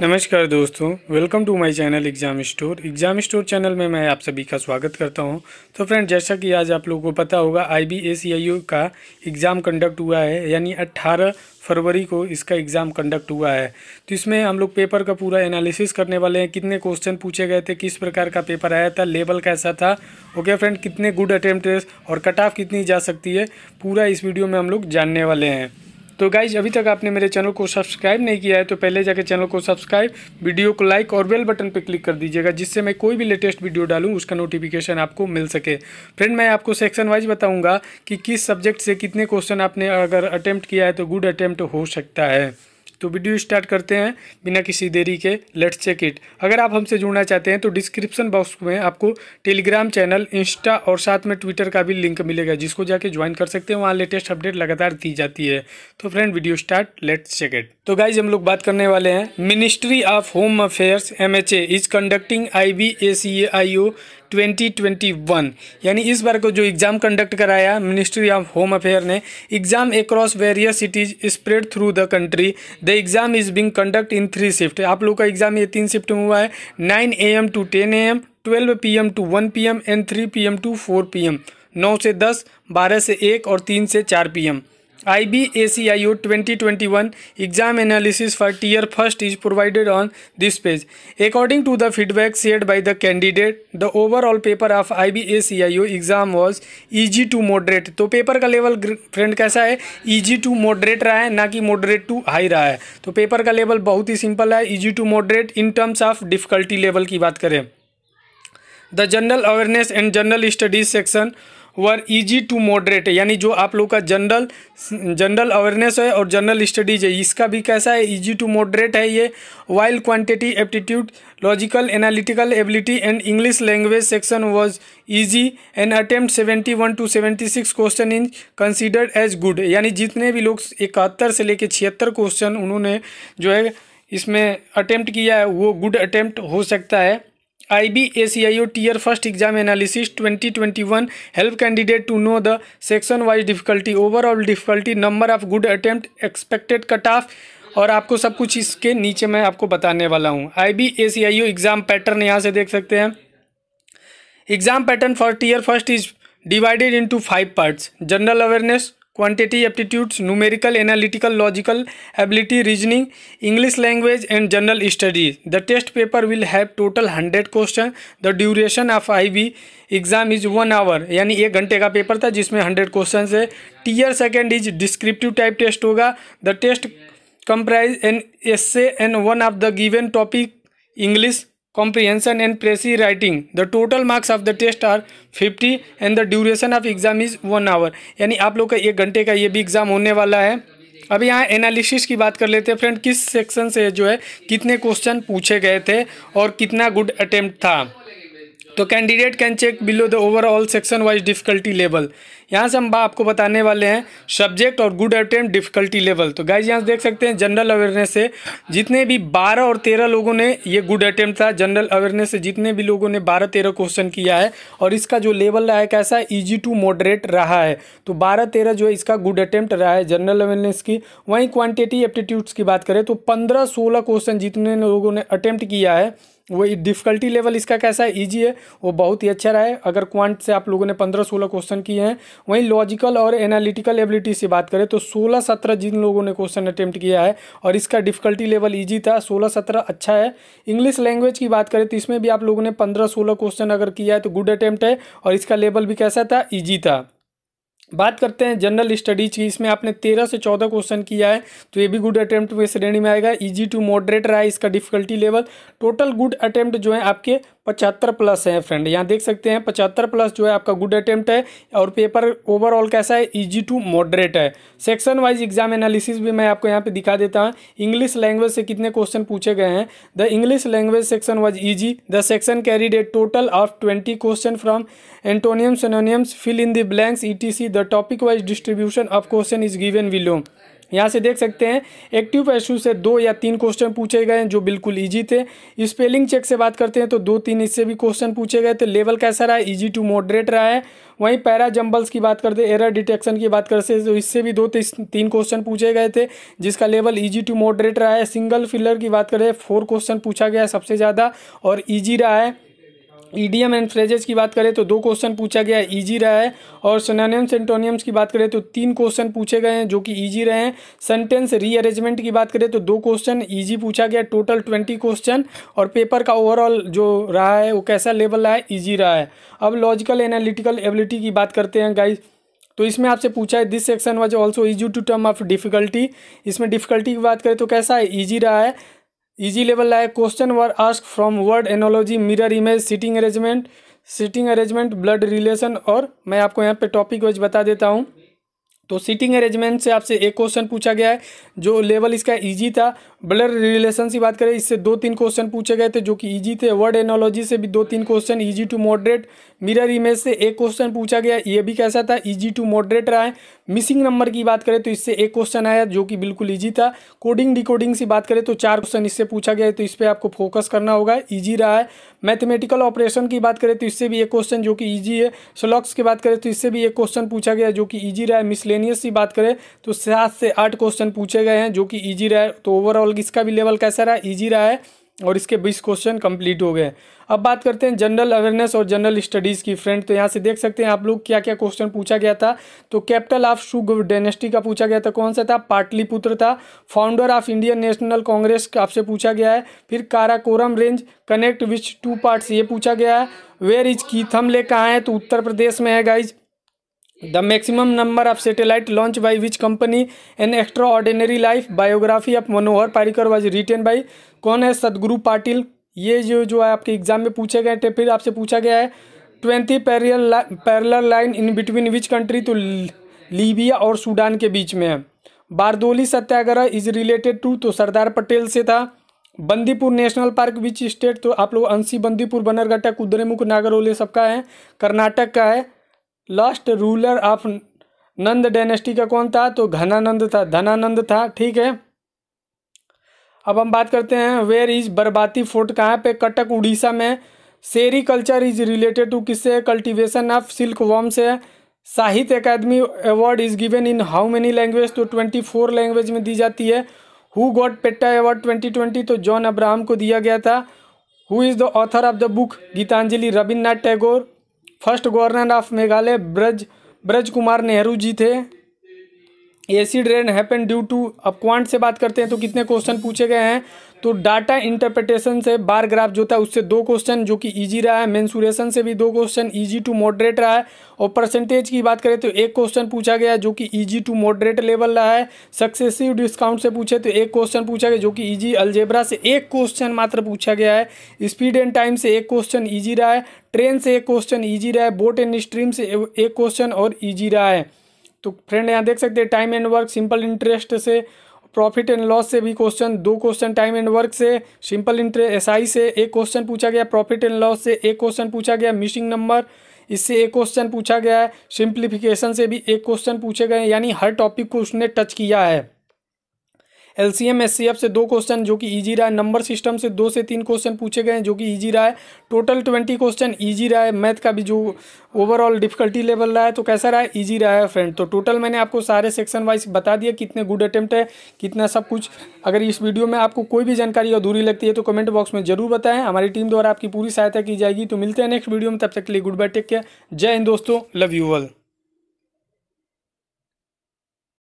नमस्कार दोस्तों welcome to my channel exam store exam store channel में मैं आप सभी का स्वागत करता हूं तो फ्रेंड जैसा कि आज आप लोगों को पता होगा आई बी का एग्ज़ाम कंडक्ट हुआ है यानी 18 फरवरी को इसका एग्ज़ाम कंडक्ट हुआ है तो इसमें हम लोग पेपर का पूरा एनालिसिस करने वाले हैं कितने क्वेश्चन पूछे गए थे किस प्रकार का पेपर आया था लेवल कैसा था ओके फ्रेंड कितने गुड अटेम्प्ट और कट ऑफ कितनी जा सकती है पूरा इस वीडियो में हम लोग जानने वाले हैं तो गाइज अभी तक आपने मेरे चैनल को सब्सक्राइब नहीं किया है तो पहले जाकर चैनल को सब्सक्राइब वीडियो को लाइक और बेल बटन पर क्लिक कर दीजिएगा जिससे मैं कोई भी लेटेस्ट वीडियो डालूँ उसका नोटिफिकेशन आपको मिल सके फ्रेंड मैं आपको सेक्शन वाइज बताऊँगा कि किस सब्जेक्ट से कितने क्वेश्चन आपने अगर अटैम्प्ट किया है तो गुड अटैम्प्ट हो सकता है तो वीडियो स्टार्ट करते हैं बिना किसी देरी के लेट्स चेक इट अगर आप हमसे जुड़ना चाहते हैं तो डिस्क्रिप्शन बॉक्स में आपको टेलीग्राम चैनल इंस्टा और साथ में ट्विटर का भी लिंक मिलेगा जिसको जाके ज्वाइन कर सकते हैं वहाँ लेटेस्ट अपडेट लगातार दी जाती है तो friend video start let's check it तो गाइज हम लोग बात करने वाले हैं ministry of home affairs M is conducting I B 2021 यानी इस बार को जो एग्ज़ाम कंडक्ट कराया मिनिस्ट्री ऑफ होम अफेयर ने exam across various cities spread through the country the exam is being conduct in three shift आप लोग का एग्ज़ाम ये तीन शिफ्ट में हुआ है nine A M to ten A M twelve P M to one P M and three P M to four P M नौ से दस बारह से एक और तीन से चार P M I B A C I U twenty twenty one exam analysis for tier first is provided on this page according to the feedback share by the candidate the overall paper of I B A C I U exam was easy to moderate तो paper का level friend कैसा है easy to moderate रहा है ना कि moderate to high रहा है तो पेपर का लेवल बहुत ही सिंपल है easy to moderate in terms of difficulty level की बात करें the general awareness and general studies section were easy to moderate यानी जो आप लोग का जनरल जनरल अवेयरनेस है और जनरल स्टडीज है इसका भी कैसा है इजी टू मॉडरेट है ये while quantity aptitude logical analytical ability and English language section was easy and attempt seventy one to seventy six question in considered as good यानी जितने भी लोग इकहत्तर से लेकर छिहत्तर क्वेश्चन उन्होंने जो है इसमें अटैम्प्ट किया है वो गुड अटैम्प्ट हो सकता है I B A C I O tier first exam analysis twenty twenty one help candidate to know the section wise difficulty overall difficulty number of good attempt expected cut off और आपको सब कुछ इसके नीचे मैं आपको बताने वाला हूँ I B A C I O exam pattern यहाँ से देख सकते हैं exam pattern for tier first is divided into five parts general awareness quantity aptitudes numerical analytical logical ability reasoning English language and general studies the test paper will have total hundred question the duration of I B exam is one hour यानी एक घंटे का paper था जिसमें hundred question है tier second is descriptive type test होगा the test comprise an essay and one of the given topic English comprehension and precis writing the total marks of the test are 50 and the duration of exam is one hour यानी आप लोग का एक घंटे का ये भी exam होने वाला है अब यहाँ एनालिसिस की बात कर लेते हैं फ्रेंड किस सेक्शन से जो है कितने क्वेश्चन पूछे गए थे और कितना गुड अटेम्प्ट था तो candidate can check below the overall section wise difficulty level यहाँ से हम आपको बताने वाले हैं सब्जेक्ट और गुड अटेम्प डिफिकल्टी लेवल तो गाइज यहाँ से देख सकते हैं जनरल अवेयरनेस से जितने भी 12 और 13 लोगों ने ये गुड अटेम्प्ट था जनरल अवेयरनेस से जितने भी लोगों ने 12 13 क्वेश्चन किया है और इसका जो लेवल रहा है कैसा है ईजी टू मॉडरेट रहा है तो बारह तेरह जो है इसका गुड अटेम्प्ट रहा है जनरल अवेयरनेस की वहीं क्वान्टिटी एप्टीट्यूड्स की बात करें तो पंद्रह सोलह क्वेश्चन जितने लोगों ने अटैम्प्ट किया है वो डिफ़िकल्टी लेवल इसका कैसा है ईजी है वो बहुत ही अच्छा रहा है अगर क्वांट से आप लोगों ने पंद्रह सोलह क्वेश्चन किए हैं वहीं लॉजिकल और एनालिटिकल एबिलिटी से बात करें तो सोलह सत्रह जिन लोगों ने क्वेश्चन अटैम्प्ट किया है और इसका डिफ़िकल्टी लेवल ईजी था सोलह सत्रह अच्छा है इंग्लिश लैंग्वेज की बात करें तो इसमें भी आप लोगों ने पंद्रह सोलह क्वेश्चन अगर किया है तो गुड अटैम्प्ट है और इसका लेवल भी कैसा था ईजी था बात करते हैं जनरल स्टडीज की इसमें आपने तेरह से चौदह क्वेश्चन किया है तो ये भी गुड अटेम्प्ट में श्रेणी में आएगा इजी टू मॉडरेट रहा है इसका difficulty level total good attempt जो है आपके पचहत्तर प्लस है फ्रेंड यहाँ देख सकते हैं पचहत्तर प्लस जो है आपका गुड अटेम्प्ट है और पेपर ओवरऑल कैसा है ईजी टू मॉडरेट है सेक्शन वाइज एग्जाम एनालिसिस भी मैं आपको यहाँ पे दिखा देता हूँ इंग्लिश लैंग्वेज से कितने क्वेश्चन पूछे गए हैं the English language section wise easy the section carried total of twenty question from antonym synonyms fill in the blanks ई the topic wise distribution of question is given विलोम यहाँ से देख सकते हैं एक्टिव पैशू से दो या तीन क्वेश्चन पूछे गए हैं जो बिल्कुल ईजी थे स्पेलिंग चेक से बात करते हैं तो दो तीन इससे भी क्वेश्चन पूछे गए थे लेवल कैसा रहा ईजी टू मॉडरेट रहा है वहीं पैरा जंबल्स की बात करते एरर डिटेक्शन की बात करते तो इससे भी दो तीन क्वेश्चन पूछे गए थे जिसका लेवल ईजी टू मॉडरेट रहा है सिंगल फिलर की बात करें फोर क्वेश्चन पूछा गया सबसे ज़्यादा और ईजी रहा है ईडीएम एंड फ्रेजेस की बात करें तो दो क्वेश्चन पूछा गया ईजी रहा है और सोनानियम्स एंटोनियम्स की बात करें तो तीन क्वेश्चन पूछे गए हैं जो कि ईजी रहे हैं सेंटेंस रीअरेंजमेंट की बात करें तो दो क्वेश्चन ईजी पूछा गया टोटल ट्वेंटी क्वेश्चन और पेपर का ओवरऑल जो रहा है वो कैसा लेवल रहा है ईजी रहा है अब लॉजिकल एनालिटिकल एबिलिटी की बात करते हैं गाइज तो इसमें आपसे पूछा है this section was also easy to term of difficulty इसमें डिफिकल्टी की बात करें तो कैसा है ईजी रहा है इजी लेवल लाए question were ask from word analogy mirror image sitting arrangement sitting arrangement blood relation और मैं आपको यहाँ पे टॉपिक वाइज बता देता हूँ तो सीटिंग अरेंजमेंट से आपसे एक क्वेश्चन पूछा गया है जो लेवल इसका इजी था ब्लर रिलेशन की बात करें इससे दो तीन क्वेश्चन पूछे गए थे जो कि इजी थे वर्ड एनोलॉजी से भी दो तीन question easy to moderate mirror image से एक क्वेश्चन पूछा गया ये भी कैसा था इजी टू मॉडरेट रहा है मिसिंग नंबर की बात करें तो इससे एक क्वेश्चन आया जो कि बिल्कुल ईजी था कोडिंग डिकोडिंग से बात करें तो चार क्वेश्चन इससे पूछा गया है तो इस पर आपको फोकस करना होगा ईजी रहा है मैथमेटिकल ऑपरेशन की बात करें तो इससे भी एक क्वेश्चन जो कि ईजी है स्लॉक्स की बात करें तो इससे भी एक क्वेश्चन पूछा गया जो कि ईजी रहा है मिसलेन की बात करें तो सात से आठ क्वेश्चन पूछे गए हैं जो कि ईजी रहा है तो ओवरऑल इसका भी लेवल कैसा रहा ईजी रहा है और इसके बीस क्वेश्चन कंप्लीट हो गए अब बात करते हैं जनरल अवेयरनेस और जनरल स्टडीज़ की फ्रेंड तो यहाँ से देख सकते हैं आप लोग क्या क्या क्वेश्चन पूछा गया था तो कैपिटल ऑफ शुग डायनेस्टी का पूछा गया था कौन सा था पाटलिपुत्र था founder of Indian National Congress आपसे पूछा गया है फिर Karakoram range connect which two parts ये पूछा गया है वेयर इज कीथम लेक कहाँ है तो उत्तर प्रदेश में है guys the maximum number of satellite launch by which company an extraordinary life biography of Manohar Parrikar was written by कौन है सदगुरु पाटिल ये जो जो है आपके एग्जाम में पूछे गए थे फिर आपसे पूछा गया है twenty parallel parallel line in between which country तो लीबिया और सूडान के बीच में है Bardoli Satyagraha is related to तो सरदार पटेल से था Bandipur National Park which state तो आप लोग अंशी बंदीपुर बनरघटा कुद्रेमुख नागरोले सबका है कर्नाटक का है last ruler of Nanda dynasty का कौन था तो घनानंद था धनानंद था ठीक है अब हम बात करते हैं वेयर इज बर्बाती फोर्ट कहाँ पे कटक उड़ीसा में sericulture is related to किससे कल्टीवेशन ऑफ सिल्क वॉम से Sahitya Akademi award is given in how many language तो ट्वेंटी फोर लैंग्वेज में दी जाती है who got PETA award twenty twenty तो जॉन अब्राहम को दिया गया था who is the author of the book Gitanjali Rabindranath Tagore first governor of Meghalaya Braj Braj Kumar Nehru ji थे acid rain happen due to अब क्वांट से बात करते हैं तो कितने क्वेश्चन पूछे गए हैं तो डाटा इंटरप्रिटेशन से बार ग्राफ जो था उससे दो क्वेश्चन जो कि इजी रहा है मेंसुरेशन से भी दो क्वेश्चन इजी टू मॉडरेट रहा है और परसेंटेज की बात करें तो एक क्वेश्चन पूछा गया जो कि इजी टू मॉडरेट लेवल रहा है सक्सेसिव डिस्काउंट से पूछे तो एक क्वेश्चन पूछा गया जो कि ईजी अल्जेब्रा से एक क्वेश्चन मात्र पूछा गया है स्पीड एंड टाइम से एक क्वेश्चन ईजी रहा है ट्रेन से एक क्वेश्चन ईजी रहा है बोट एंड स्ट्रीम से एक क्वेश्चन और ईजी रहा है तो फ्रेंड यहाँ देख सकते हैं time and work simple interest से प्रॉफिट एंड लॉस से भी क्वेश्चन दो क्वेश्चन टाइम एंड वर्क से सिंपल एस एसआई से एक क्वेश्चन पूछा गया प्रॉफिट एंड लॉस से एक क्वेश्चन पूछा गया मिसिंग नंबर इससे एक क्वेश्चन पूछा गया है सिंप्लीफिकेशन से भी एक क्वेश्चन पूछे गए यानी हर टॉपिक को उसने टच किया है L C M S C F से दो क्वेश्चन जो कि ईजी रहा है नंबर सिस्टम से दो से तीन क्वेश्चन पूछे गए हैं जो कि ईजी रहा है टोटल ट्वेंटी क्वेश्चन ईजी रहा है मैथ का भी जो ओवरऑल डिफिकल्टी लेवल रहा है तो कैसा रहा है ईजी रहा है फ्रेंड तो टोटल मैंने आपको सारे सेक्शन वाइज बता दिया कितने गुड अटैम्प्ट है कितना सब कुछ अगर इस वीडियो में आपको कोई भी जानकारी अधूरी लगती है तो कमेंट बॉक्स में जरूर बताएं हमारी टीम द्वारा आपकी पूरी सहायता की जाएगी तो मिलते हैं नेक्स्ट वीडियो में तब तक के लिए गुड बाय टेक केयर जय हिंद दोस्तों लव यू ऑल